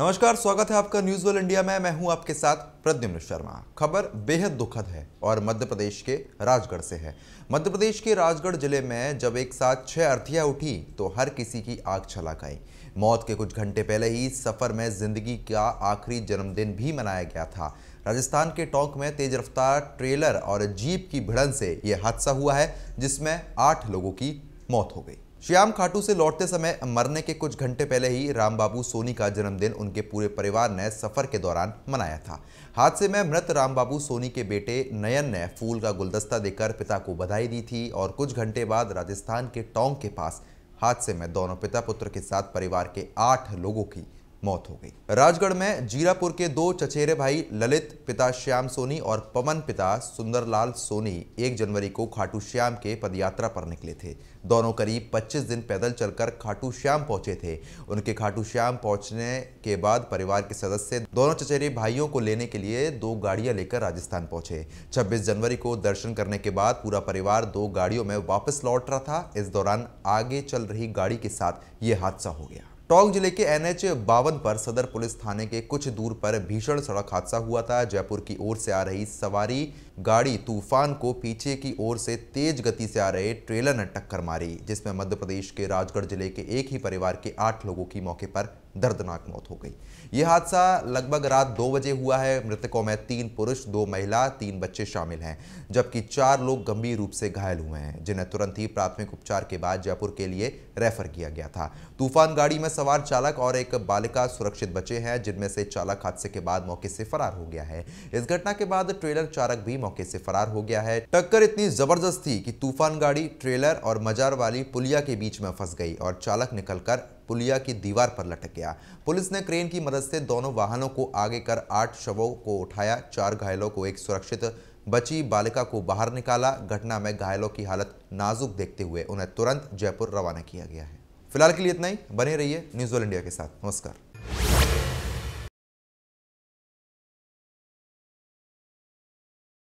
नमस्कार स्वागत है आपका न्यूज वर्ल्ड इंडिया में मैं हूं आपके साथ प्रद्युम्न शर्मा खबर बेहद दुखद है और मध्य प्रदेश के राजगढ़ से है मध्य प्रदेश के राजगढ़ जिले में जब एक साथ छह अर्थियां उठी तो हर किसी की आग छलाक आई मौत के कुछ घंटे पहले ही सफर में जिंदगी का आखिरी जन्मदिन भी मनाया गया था राजस्थान के टोंक में तेज रफ्तार ट्रेलर और जीप की भिड़न से यह हादसा हुआ है जिसमें आठ लोगों की मौत हो गई श्याम खाटू से लौटते समय मरने के कुछ घंटे पहले ही रामबाबू सोनी का जन्मदिन उनके पूरे परिवार ने सफर के दौरान मनाया था हादसे में मृत रामबाबू सोनी के बेटे नयन ने फूल का गुलदस्ता देकर पिता को बधाई दी थी और कुछ घंटे बाद राजस्थान के टोंग के पास हादसे में दोनों पिता पुत्र के साथ परिवार के आठ लोगों की मौत हो गई राजगढ़ में जीरापुर के दो चचेरे भाई ललित पिता श्याम सोनी और पवन पिता सुंदरलाल सोनी एक जनवरी को खाटू श्याम के पदयात्रा पर निकले थे दोनों करीब 25 दिन पैदल चलकर खाटू श्याम पहुंचे थे उनके खाटू श्याम पहुंचने के बाद परिवार के सदस्य दोनों चचेरे भाइयों को लेने के लिए दो गाड़ियां लेकर राजस्थान पहुंचे छब्बीस जनवरी को दर्शन करने के बाद पूरा परिवार दो गाड़ियों में वापस लौट रहा था इस दौरान आगे चल रही गाड़ी के साथ ये हादसा हो गया टोंक जिले के एन एच बावन पर सदर पुलिस थाने के कुछ दूर पर भीषण सड़क हादसा हुआ था जयपुर की ओर से आ रही सवारी गाड़ी तूफान को पीछे की ओर से तेज गति से आ रहे ट्रेलर ने टक्कर मारी जिसमें मध्य प्रदेश के राजगढ़ जिले के एक ही परिवार के आठ लोगों की मौके पर दर्दनाक मौत हो गई यह हादसा लगभग रात दो बजे हुआ है मृतकों में तीन पुरुष दो महिला तीन बच्चे शामिल हैं जबकि चार लोग गंभीर रूप से घायल हुए हैं जिन्हें तुरंत ही प्राथमिक उपचार के बाद जयपुर के लिए रेफर किया गया था तूफान गाड़ी में सवार चालक और एक बालिका सुरक्षित बचे हैं जिनमें से चालक हादसे के बाद मौके से फरार हो गया है इस घटना के बाद ट्रेलर चालक भी मौके से फरार हो गया है टक्कर इतनी जबरदस्त थी कि तूफान गाड़ी ट्रेलर और मजार वाली पुलिया के बीच में फंस गई और चालक निकलकर पुलिया की दीवार पर लटक गया पुलिस ने क्रेन की मदद से दोनों वाहनों को आगे कर आठ शवों को उठाया चार घायलों को एक सुरक्षित बची बालिका को बाहर निकाला घटना में घायलों की हालत नाजुक देखते हुए उन्हें तुरंत जयपुर रवाना किया गया है फिलहाल के लिए इतना ही बने रहिए न्यूज ऑल इंडिया के साथ नमस्कार